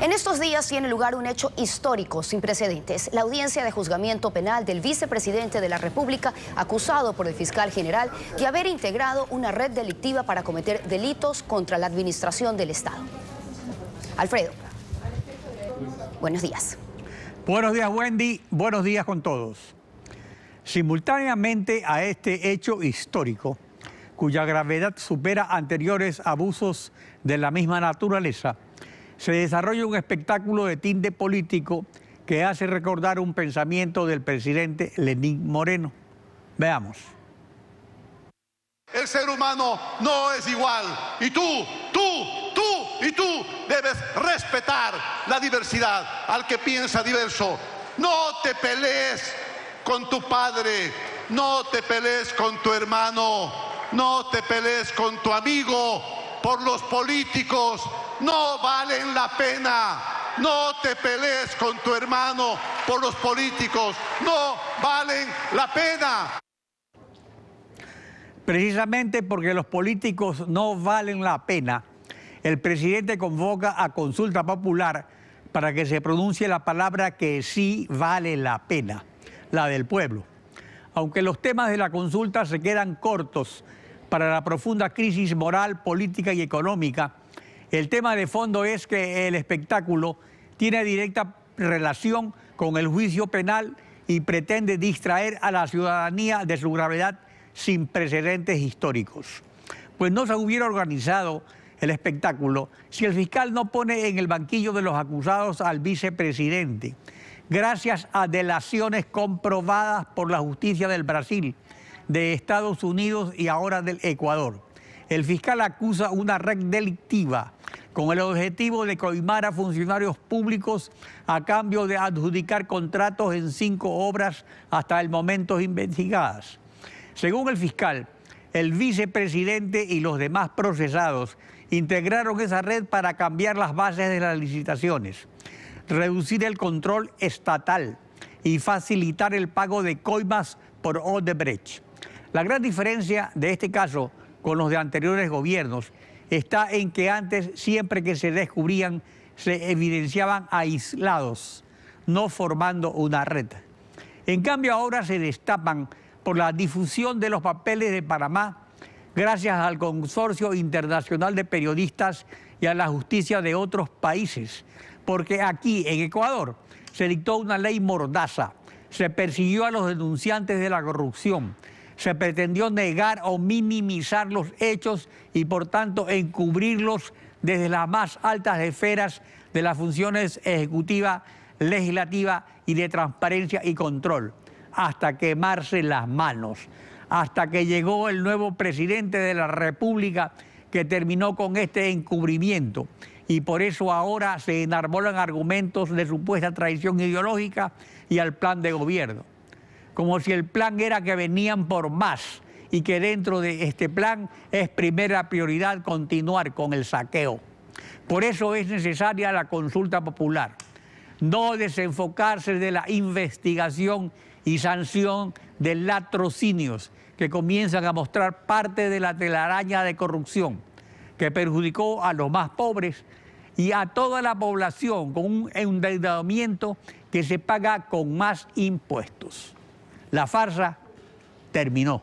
En estos días tiene lugar un hecho histórico sin precedentes. La audiencia de juzgamiento penal del vicepresidente de la República, acusado por el fiscal general de haber integrado una red delictiva para cometer delitos contra la administración del Estado. Alfredo. Buenos días. Buenos días, Wendy. Buenos días con todos. Simultáneamente a este hecho histórico, cuya gravedad supera anteriores abusos de la misma naturaleza, se desarrolla un espectáculo de tinte político que hace recordar un pensamiento del presidente Lenín Moreno. Veamos. El ser humano no es igual. Y tú, tú, tú y tú debes respetar la diversidad al que piensa diverso. No te pelees con tu padre, no te pelees con tu hermano, no te pelees con tu amigo, por los políticos no valen la pena. No te pelees con tu hermano por los políticos. No valen la pena. Precisamente porque los políticos no valen la pena, el presidente convoca a consulta popular para que se pronuncie la palabra que sí vale la pena, la del pueblo. Aunque los temas de la consulta se quedan cortos para la profunda crisis moral, política y económica. El tema de fondo es que el espectáculo tiene directa relación con el juicio penal y pretende distraer a la ciudadanía de su gravedad sin precedentes históricos. Pues no se hubiera organizado el espectáculo si el fiscal no pone en el banquillo de los acusados al vicepresidente. Gracias a delaciones comprobadas por la justicia del Brasil, de Estados Unidos y ahora del Ecuador. El fiscal acusa una red delictiva con el objetivo de coimar a funcionarios públicos a cambio de adjudicar contratos en cinco obras hasta el momento investigadas. Según el fiscal, el vicepresidente y los demás procesados integraron esa red para cambiar las bases de las licitaciones, reducir el control estatal y facilitar el pago de coimas por Odebrecht. La gran diferencia de este caso con los de anteriores gobiernos está en que antes siempre que se descubrían se evidenciaban aislados, no formando una red. En cambio ahora se destapan por la difusión de los papeles de Panamá gracias al Consorcio Internacional de Periodistas y a la justicia de otros países, porque aquí en Ecuador se dictó una ley mordaza, se persiguió a los denunciantes de la corrupción, se pretendió negar o minimizar los hechos y por tanto encubrirlos desde las más altas esferas de las funciones ejecutiva, legislativa y de transparencia y control, hasta quemarse las manos, hasta que llegó el nuevo presidente de la República que terminó con este encubrimiento y por eso ahora se enarbolan argumentos de supuesta traición ideológica y al plan de gobierno como si el plan era que venían por más y que dentro de este plan es primera prioridad continuar con el saqueo. Por eso es necesaria la consulta popular, no desenfocarse de la investigación y sanción de latrocinios que comienzan a mostrar parte de la telaraña de corrupción que perjudicó a los más pobres y a toda la población con un endeudamiento que se paga con más impuestos. La farsa terminó.